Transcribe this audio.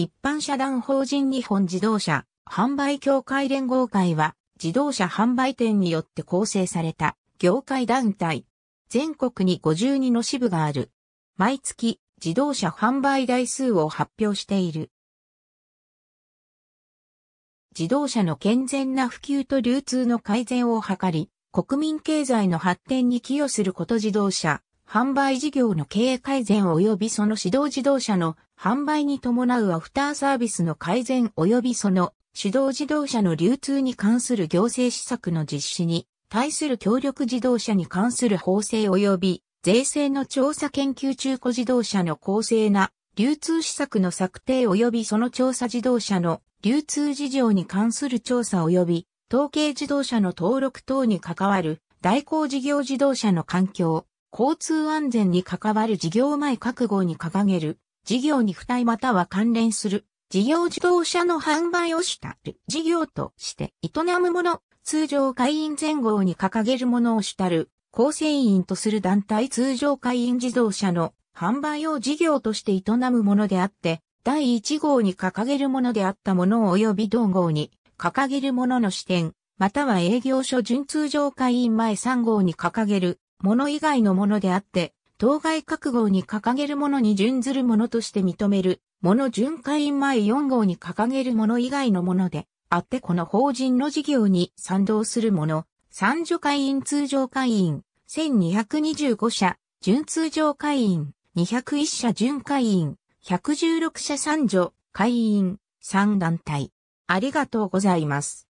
一般社団法人日本自動車販売協会連合会は自動車販売店によって構成された業界団体。全国に52の支部がある。毎月自動車販売台数を発表している。自動車の健全な普及と流通の改善を図り、国民経済の発展に寄与すること自動車販売事業の経営改善及びその指導自動車の販売に伴うアフターサービスの改善及びその指導自動車の流通に関する行政施策の実施に対する協力自動車に関する法制及び税制の調査研究中古自動車の公正な流通施策の策定及びその調査自動車の流通事情に関する調査及び統計自動車の登録等に関わる代行事業自動車の環境交通安全に関わる事業前覚悟に掲げる、事業に付帯または関連する、事業自動車の販売を主たる事業として営むもの、通常会員前後に掲げるものを主たる、構成員とする団体通常会員自動車の販売を事業として営むものであって、第1号に掲げるものであったもの及び同号に掲げるものの視点、または営業所準通常会員前3号に掲げるもの以外のものであって、当該各号に掲げるものに準ずるものとして認める、もの巡回員前4号に掲げるもの以外のもので、あってこの法人の事業に賛同するもの、三助会員通常会員、1225社、準通常会員、201社準会員、116社三助、会員、3団体。ありがとうございます。